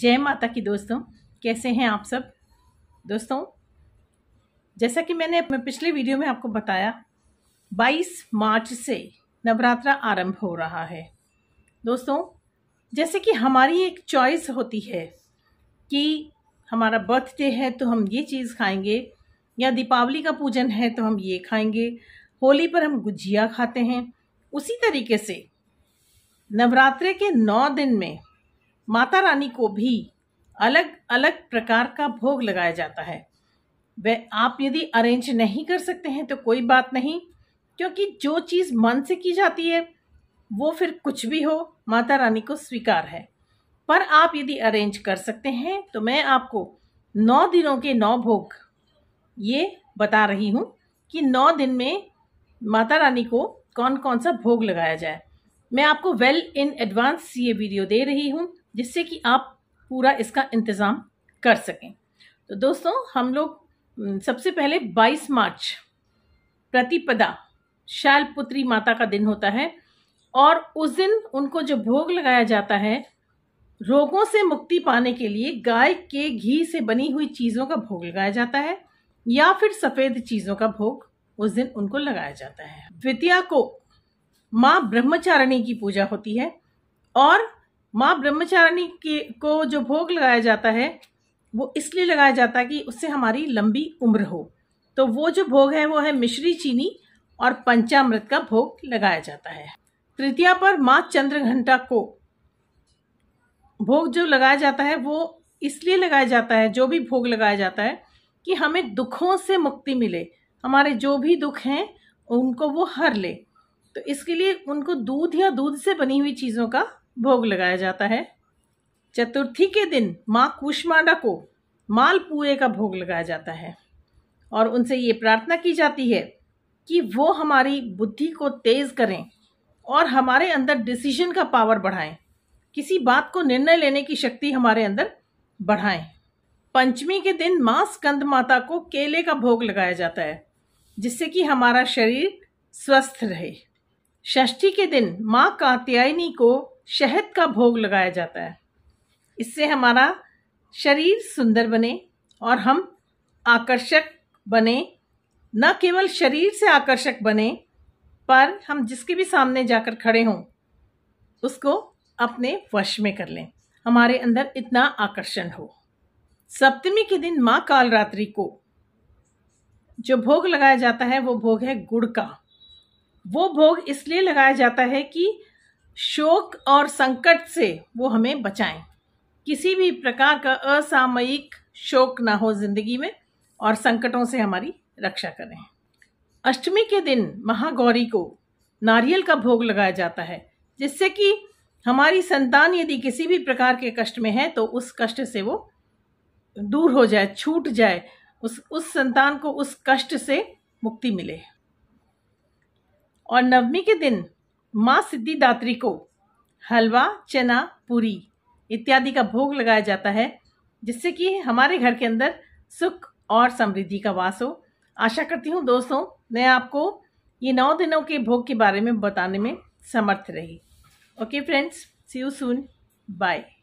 जय माता की दोस्तों कैसे हैं आप सब दोस्तों जैसा कि मैंने अपने पिछले वीडियो में आपको बताया 22 मार्च से नवरात्रा आरंभ हो रहा है दोस्तों जैसे कि हमारी एक चॉइस होती है कि हमारा बर्थडे है तो हम ये चीज़ खाएंगे या दीपावली का पूजन है तो हम ये खाएंगे होली पर हम गुजिया खाते हैं उसी तरीके से नवरात्रे के नौ दिन में माता रानी को भी अलग अलग प्रकार का भोग लगाया जाता है वे आप यदि अरेंज नहीं कर सकते हैं तो कोई बात नहीं क्योंकि जो चीज़ मन से की जाती है वो फिर कुछ भी हो माता रानी को स्वीकार है पर आप यदि अरेंज कर सकते हैं तो मैं आपको नौ दिनों के नौ भोग ये बता रही हूँ कि नौ दिन में माता रानी को कौन कौन सा भोग लगाया जाए मैं आपको वेल इन एडवांस ये वीडियो दे रही हूँ जिससे कि आप पूरा इसका इंतज़ाम कर सकें तो दोस्तों हम लोग सबसे पहले 22 मार्च प्रतिपदा शैल पुत्री माता का दिन होता है और उस दिन उनको जो भोग लगाया जाता है रोगों से मुक्ति पाने के लिए गाय के घी से बनी हुई चीज़ों का भोग लगाया जाता है या फिर सफ़ेद चीज़ों का भोग उस दिन उनको लगाया जाता है द्वितीया को माँ ब्रह्मचारिणी की पूजा होती है और माँ ब्रह्मचारिणी के को जो भोग लगाया जाता है वो इसलिए लगाया जाता है कि उससे हमारी लंबी उम्र हो तो वो जो भोग है वो है मिश्री चीनी और पंचामृत का भोग लगाया जाता है तृतीया पर माँ चंद्र घंटा को भोग जो लगाया जाता है वो इसलिए लगाया जाता है जो भी भोग लगाया जाता है कि हमें दुखों से मुक्ति मिले हमारे जो भी दुख हैं उनको वो हर ले तो इसके लिए उनको दूध या दूध से बनी हुई चीज़ों का भोग लगाया जाता है चतुर्थी के दिन माँ कुशमांडा को मालपुए का भोग लगाया जाता है और उनसे ये प्रार्थना की जाती है कि वो हमारी बुद्धि को तेज़ करें और हमारे अंदर डिसीजन का पावर बढ़ाएं किसी बात को निर्णय लेने की शक्ति हमारे अंदर बढ़ाएं पंचमी के दिन माँ स्कंद माता को केले का भोग लगाया जाता है जिससे कि हमारा शरीर स्वस्थ रहे षष्ठी के दिन माँ कात्यायनी को शहद का भोग लगाया जाता है इससे हमारा शरीर सुंदर बने और हम आकर्षक बने न केवल शरीर से आकर्षक बने पर हम जिसके भी सामने जाकर खड़े हों उसको अपने वश में कर लें हमारे अंदर इतना आकर्षण हो सप्तमी के दिन माँ कालरात्रि को जो भोग लगाया जाता है वो भोग है गुड़ का वो भोग इसलिए लगाया जाता है कि शोक और संकट से वो हमें बचाएं किसी भी प्रकार का असामयिक शोक ना हो जिंदगी में और संकटों से हमारी रक्षा करें अष्टमी के दिन महागौरी को नारियल का भोग लगाया जाता है जिससे कि हमारी संतान यदि किसी भी प्रकार के कष्ट में है तो उस कष्ट से वो दूर हो जाए छूट जाए उस उस संतान को उस कष्ट से मुक्ति मिले और नवमी के दिन माँ सिद्धिदात्री को हलवा चना पूरी इत्यादि का भोग लगाया जाता है जिससे कि हमारे घर के अंदर सुख और समृद्धि का वास हो आशा करती हूँ दोस्तों मैं आपको ये नौ दिनों के भोग के बारे में बताने में समर्थ रही okay friends see you soon bye